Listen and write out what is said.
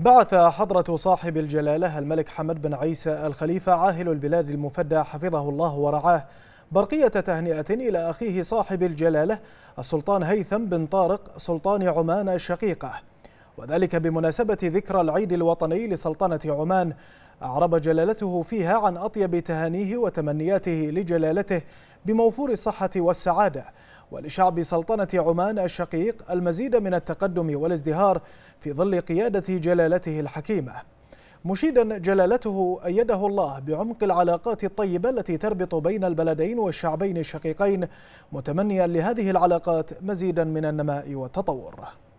بعث حضرة صاحب الجلالة الملك حمد بن عيسى الخليفة عاهل البلاد المفدى حفظه الله ورعاه برقية تهنئة إلى أخيه صاحب الجلالة السلطان هيثم بن طارق سلطان عمان الشقيقة وذلك بمناسبة ذكرى العيد الوطني لسلطنة عمان أعرب جلالته فيها عن أطيب تهانيه وتمنياته لجلالته بموفور الصحة والسعادة ولشعب سلطنة عمان الشقيق المزيد من التقدم والازدهار في ظل قيادة جلالته الحكيمة مشيدا جلالته أيده الله بعمق العلاقات الطيبة التي تربط بين البلدين والشعبين الشقيقين متمنيا لهذه العلاقات مزيدا من النماء والتطور